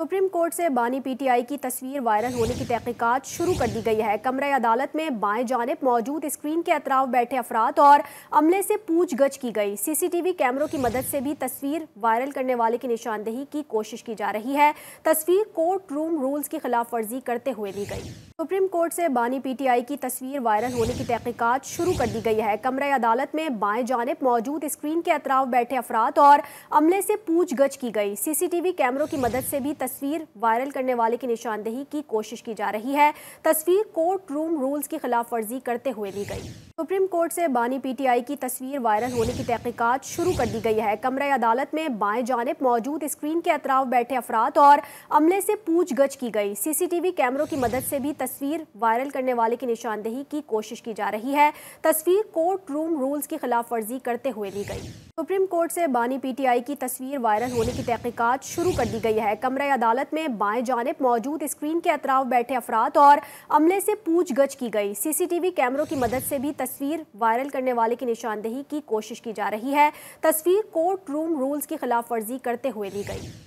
supreme court से बानी PTI की तस्वीर वायरल होने की तहकीकत शुरू कर दी गई है कमरे अदालत में बाएं जानब मौजूद स्क्रीन के अतराव बैठे अफराद और अमले से पूछगछ की गई सीसीटीवी कैमरों की मदद से भी तस्वीर वायरल करने वाले की निशानदेही की कोशिश की जा रही है तस्वीर कोर्ट रूम रूल्स की खिलाफ वर्जी करते हुए ली गई सुप्रीम कोर्ट से बानी पीटीआई की तस्वीर वायरल होने की तहकीकत शुरू कर दी गई है कमरे अदालत में बाएं जानब मौजूद स्क्रीन के अतराव बैठे अफराद और अमले से पूछगछ की गई सीसीटीवी कैमरों की मदद से भी तस्वीर वायरल करने वाले की निशानदेही की कोशिश की जा रही है तस्वीर कोर्ट रूम रूल्स की खिलाफ वर्जी करते हुए ली गई सुप्रीम कोर्ट से बानी पीटीआई की तस्वीर वायरल होने की तहकीकत शुरू कर दी गई है कमरे अदालत में बाएं जानब मौजूद स्क्रीन के अतराव बैठे अफराद और अमले से पूछ गछ की गई सीसीटीवी कैमरों की मदद से भी तस्वीर वायरल करने वाले की निशानदेही की कोशिश की जा रही है तस्वीर कोर्ट रूम रूल्स की खिलाफ वर्जी करते हुए दी गई सुप्रीम कोर्ट से बानी पीटीआई की तस्वीर वायरल होने की तहकीकत शुरू कर दी गई है कमरे अदालत में बाएं जानब मौजूद स्क्रीन के अतराव बैठे अफराद और अमले से पूछ गछ की गई सीसीटीवी कैमरों की मदद से भी तस्वीर वायरल करने वाले की निशानदेही की कोशिश की जा रही है तस्वीर कोर्ट रूम रूल्स की खिलाफ वर्जी करते हुए ली गई